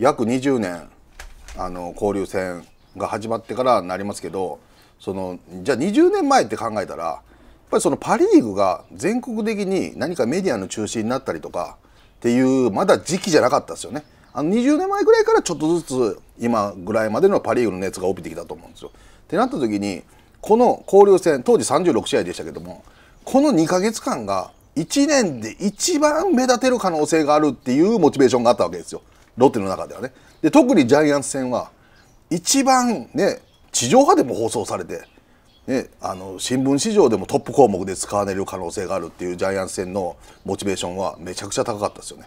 約20年あの交流戦が始まってからになりますけどそのじゃあ20年前って考えたらやっぱりそのパ・リーグが全国的に何かメディアの中心になったりとかっていうまだ時期じゃなかったですよね。あの20年前ぐらいからちょっとずつ今ぐらいまでのパ・リーグの熱が帯びてきたと思うんですよ。ってなった時にこの交流戦当時36試合でしたけどもこの2か月間が1年で一番目立てる可能性があるっていうモチベーションがあったわけですよ。ロッテの中ではねで特にジャイアンツ戦は一番ね地上波でも放送されて、ね、あの新聞市場でもトップ項目で使われる可能性があるっていうジャイアンツ戦のモチベーションはめちゃくちゃ高かったですよね。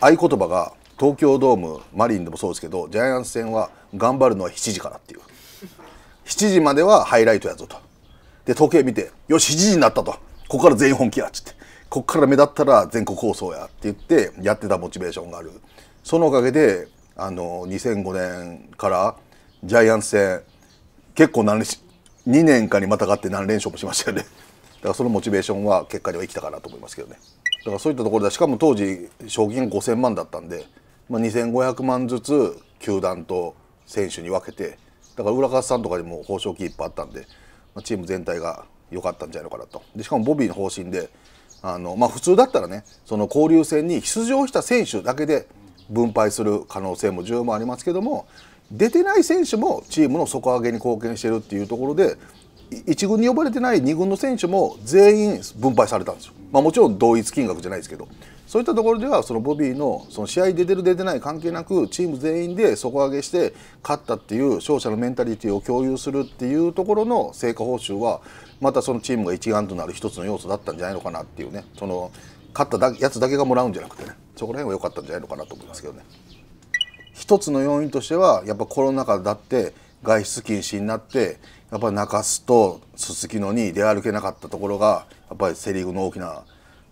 合言葉が東京ドームマリンでもそうですけどジャイアンツ戦は頑張るのは7時からっていう7時まではハイライトやぞとで時計見てよし7時になったとここから全員本気やっつってここから目立ったら全国放送やって言ってやってたモチベーションがあるそのおかげであの2005年からジャイアンツ戦結構何連2年間にまたがって何連勝もしましたよねだからそのモチベーションは結果には生きたかなと思いますけどねだからそういったところでしかも当時賞金5,000万だったんで、まあ、2,500万ずつ球団と選手に分けてだから浦和さんとかにも報奨金いっぱいあったんで、まあ、チーム全体が良かったんじゃないのかなとでしかもボビーの方針であの、まあ、普通だったらねその交流戦に出場した選手だけで分配する可能性も重要もありますけども出てない選手もチームの底上げに貢献してるっていうところで1軍に呼ばれてない2軍の選手も全員分配されたんですよ、まあ、もちろん同一金額じゃないですけどそういったところではそのボビーのその試合出てる出てない関係なくチーム全員で底上げして勝ったっていう勝者のメンタリティを共有するっていうところの成果報酬はまたそのチームが一丸となる一つの要素だったんじゃないのかなっていうねその勝ったやつだけがもらうんじゃなくてねそこら辺は良かったんじゃないのかなと思いますけどね。一つの要因としてはやっぱコロナ禍だって外出禁止になってやっぱり中洲とすすきのに出歩けなかったところがやっぱりセ・リーグの大きな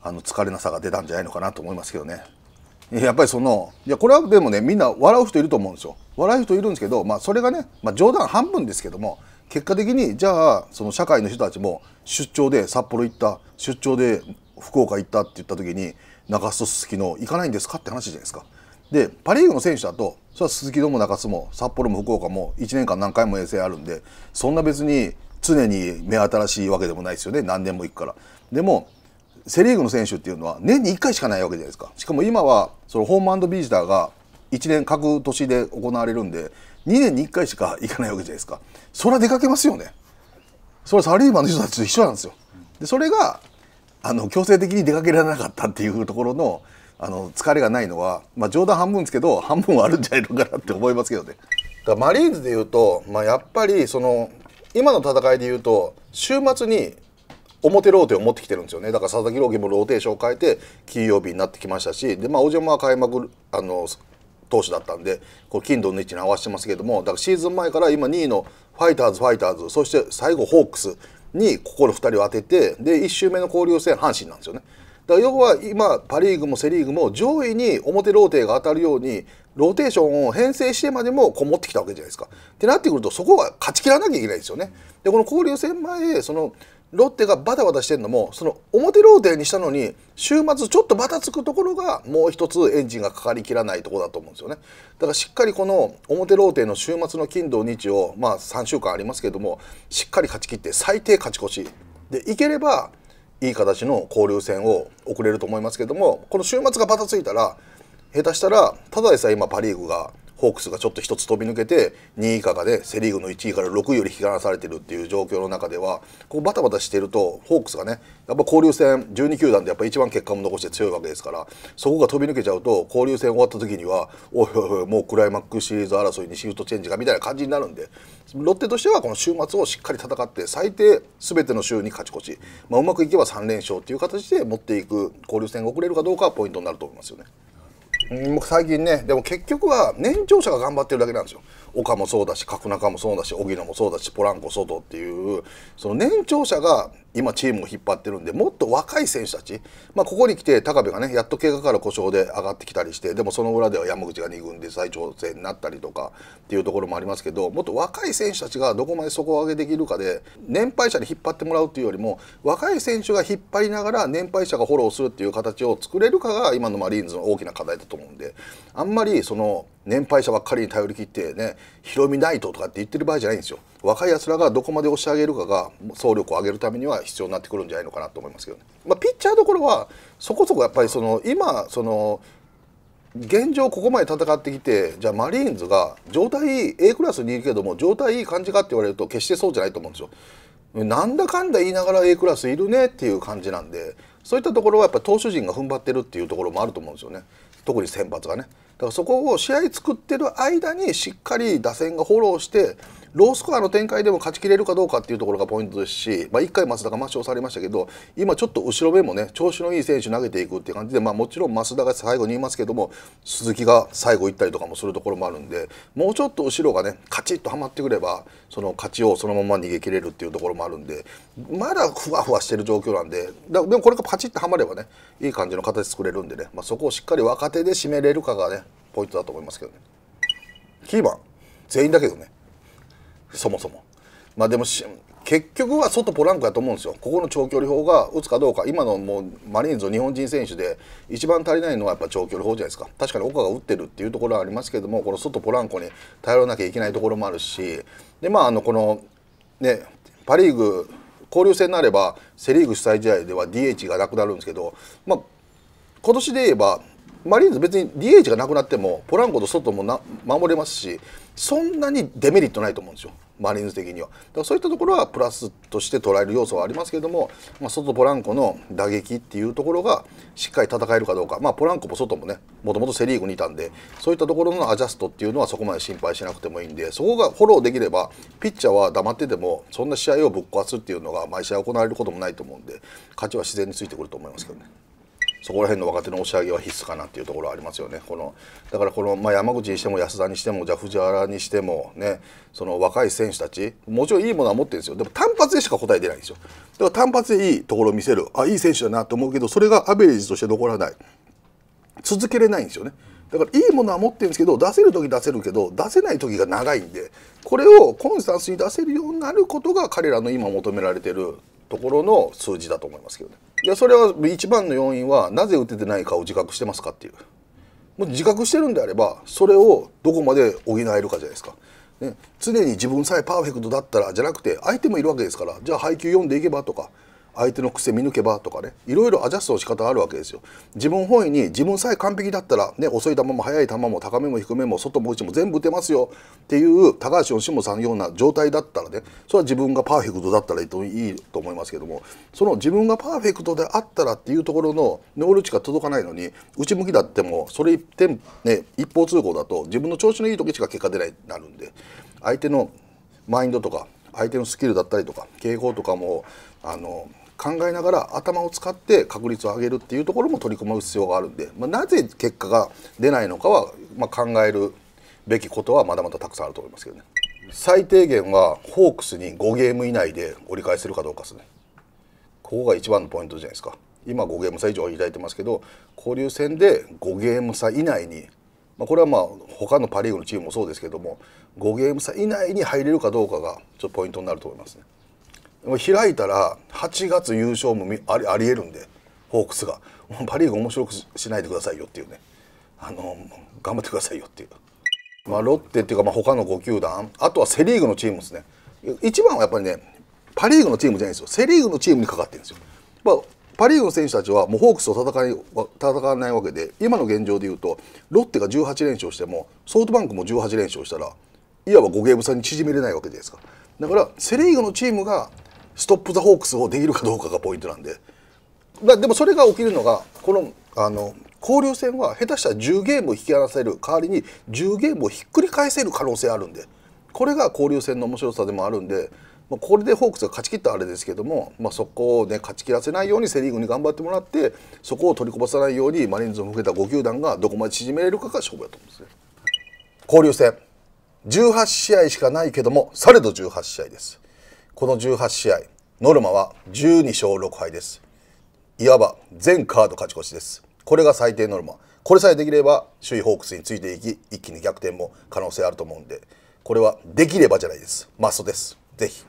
あの疲れなさが出たんじゃないのかなと思いますけどね。やっぱりそのいやこれはでもねみんな笑う人いると思うんですよ笑う人いるんですけど、まあ、それがね、まあ、冗談半分ですけども結果的にじゃあその社会の人たちも出張で札幌行った出張で福岡行ったって言った時に中洲と鈴木の行かないんですかって話じゃないですか。でパ・リーグの選手だとそれは鈴木ども中洲も札幌も福岡も1年間何回も遠征あるんでそんな別に常に目新しいわけでもないですよね何年も行くから。でもセ・リーグの選手っていうのは年に1回しかないわけじゃないですかしかも今はそのホームビジターが1年各年で行われるんで2年に1回しか行かないわけじゃないですかそれは出かけますよねそれはサラリーマンの人たちと一緒なんですよでそれがあの強制的に出かけられなかったっていうところのあの疲れがないのは、まあ、冗談半分ですけど半分はあるんじゃないのかなって思いますけどね。だマリーンズでいうと、まあ、やっぱりその今の戦いでいうと週末に表ローテを持ってきてるんですよねだから佐々木朗希もローテーションを変えて金曜日になってきましたしで、まあ、小島は開幕あの投手だったんでこれ金土置に合わせてますけどもだからシーズン前から今2位のファイターズファイターズそして最後ホークスに心2人を当ててで1周目の交流戦阪神なんですよね。だから要は今パ・リーグもセ・リーグも上位に表ローテが当たるようにローテーションを編成してまでもこもってきたわけじゃないですか。ってなってくるとそこは勝ち切らなきゃいけないですよね。でこの交流戦前そのロッテがバタバタしてるのもその表ローテにしたのに週末ちょっとバタつくところがもう一つエンジンがかかりきらないとこだと思うんですよねだからしっかりこの表ローテの週末の金土日をまあ3週間ありますけどもしっかり勝ち切って最低勝ち越しでいければいい形の交流戦を送れると思いますけどもこの週末がバタついたら下手したらただでさえ今パ・リーグがホークスがちょっと1つ飛び抜けて2位以下がで、ね、セ・リーグの1位から6位より引き離されてるっていう状況の中ではこうバタバタしてるとホークスがねやっぱ交流戦12球団でやっぱ一番結果も残して強いわけですからそこが飛び抜けちゃうと交流戦終わった時にはおいおいおいもうクライマックスシリーズ争いにシフトチェンジがみたいな感じになるんでロッテとしてはこの週末をしっかり戦って最低全ての週に勝ち越し、まあ、うまくいけば3連勝っていう形で持っていく交流戦が遅れるかどうかはポイントになると思いますよね。もう最近ねでも結局は年長者が頑張ってるだけなんですよ岡もそうだし角中もそうだし荻野もそうだしポランコ外っていうその年長者が今チームを引っ張ってるんでもっと若い選手たち、まあ、ここに来て高部がねやっと怪我から故障で上がってきたりしてでもその裏では山口が2軍で再調整になったりとかっていうところもありますけどもっと若い選手たちがどこまで底上げできるかで年配者に引っ張ってもらうっていうよりも若い選手が引っ張りながら年配者がフォローするっていう形を作れるかが今のマリーンズの大きな課題だと思うんであんまりその年配者ばっかりに頼り切ってねひろみないととかって言ってる場合じゃないんですよ若いやつらがどこまで押し上げるかが総力を上げるためには必要になってくるんじゃないのかなと思いますけどね、まあ、ピッチャーどころはそこそこやっぱりその今その現状ここまで戦ってきてじゃあマリーンズが状態いい A クラスにいるけども状態いい感じかって言われると決してそうじゃないと思うんですよ。なんだかんだ言いながら A クラスいるねっていう感じなんでそういったところはやっぱ投手陣が踏ん張ってるっていうところもあると思うんですよね特に先発がね。からそこを試合作ってる間にしっかり打線がフォローしてロースコアの展開でも勝ちきれるかどうかっていうところがポイントですし、まあ、1回増田が抹消されましたけど今ちょっと後ろ目もね調子のいい選手投げていくっていう感じで、まあ、もちろん増田が最後にいますけども鈴木が最後行ったりとかもするところもあるんでもうちょっと後ろがねカチッとはまってくればその勝ちをそのまま逃げ切れるっていうところもあるんでまだふわふわしてる状況なんでだでもこれがパチッとはまればねいい感じの形作れるんでね、まあ、そこをしっかり若手で締めれるかがねポイントだと思いますけどねキーマン全員だけどねそもそもまあでも結局は外ポランコやと思うんですよここの長距離砲が打つかどうか今のもうマリーンズの日本人選手で一番足りないのはやっぱ長距離砲じゃないですか確かに岡が打ってるっていうところはありますけどもこの外ポランコに頼らなきゃいけないところもあるしでまああのこのねパ・リーグ交流戦になればセ・リーグ主催試合では DH がなくなるんですけど、まあ、今年で言えばマリーンズ別に DH がなくなってもポランコと外もな守れますしそんなにデメリットないと思うんですよマリーンズ的にはだからそういったところはプラスとして捉える要素はありますけども、まあ、外ポランコの打撃っていうところがしっかり戦えるかどうか、まあ、ポランコも外もねもともとセ・リーグにいたんでそういったところのアジャストっていうのはそこまで心配しなくてもいいんでそこがフォローできればピッチャーは黙っててもそんな試合をぶっ壊すっていうのが毎試合行われることもないと思うんで勝ちは自然についてくると思いますけどね。そこら辺の若手の押し上げは必須かなっていうところありますよね。このだからこのまあ、山口にしても安田にしてもじゃ藤原にしてもねその若い選手たちもちろんいいものは持ってるんですよ。でも単発でしか答え出ないんですよ。だから単発でいいところを見せるあいい選手だなと思うけどそれがアベレージとして残らない続けれないんですよね。だからいいものは持ってるんですけど出せる時出せるけど出せない時が長いんでこれをコンスタンスに出せるようになることが彼らの今求められてるところの数字だと思いますけどねいやそれは一番の要因はなぜ打ててないかを自覚してますかっていうもう自覚してるんであればそれをどこまで補えるかじゃないですか、ね、常に自分さえパーフェクトだったらじゃなくて相手もいるわけですからじゃあ配球読んでいけばとか相手の癖見抜けばとかねいろいろアジャストの仕方あるわけですよ自分本位に自分さえ完璧だったら、ね、遅い球も速い球も高めも低めも外も内も全部打てますよっていう高橋由伸さんような状態だったらねそれは自分がパーフェクトだったらいいと思いますけどもその自分がパーフェクトであったらっていうところの能力値が届かないのに内向きだってもそれ一点、ね、一方通行だと自分の調子のいい時しか結果出ないなるんで相手のマインドとか相手のスキルだったりとか傾向とかもあの考えながら頭を使って確率を上げるっていうところも取り組む必要があるんで、まあ、なぜ結果が出ないのかは、まあ、考えるべきことはまだまだたくさんあると思いますけどね最低限はホークスに5ゲーム以内で折り返せるかどうかですねここが一番のポイントじゃないですか今5ゲーム差以上開いてますけど交流戦で5ゲーム差以内に、まあ、これはまあ他のパ・リーグのチームもそうですけども5ゲーム差以内に入れるかどうかがちょっとポイントになると思いますね。開いたら8月優勝もありありえるんでホークスがパ・リーグ面白くしないでくださいよっていうねあの頑張ってくださいよっていう、まあ、ロッテっていうかまあ他の5球団あとはセ・リーグのチームですね一番はやっぱりねパ・リーグのチームじゃないですよセ・リーグのチームにかかってるんですよ、まあ、パ・リーグの選手たちはもうホークスと戦い戦わないわけで今の現状でいうとロッテが18連勝してもソフトバンクも18連勝したらいわば5ゲーム差に縮めれないわけじゃないですかだからセ・リーグのチームがストップ・ザ・ホークスをできるかどうかがポイントなんでだでもそれが起きるのがこのあの交流戦は下手したら10ゲームを引き離せる代わりに10ゲームをひっくり返せる可能性あるんでこれが交流戦の面白さでもあるんで、まこれでホークスが勝ち切ったあれですけども、まあ、そこを、ね、勝ち切らせないようにセ・リーグに頑張ってもらってそこを取りこぼさないようにマリーンズを含めた5球団がどこまで縮めれるかが勝負だと思うんですね。交流戦18試合しかないけどもされど18試合ですこの18試合ノルマは12勝6敗ですいわば全カード勝ち越しですこれが最低ノルマこれさえできれば首位ホークスについていき一気に逆転も可能性あると思うんでこれはできればじゃないですマストですぜひ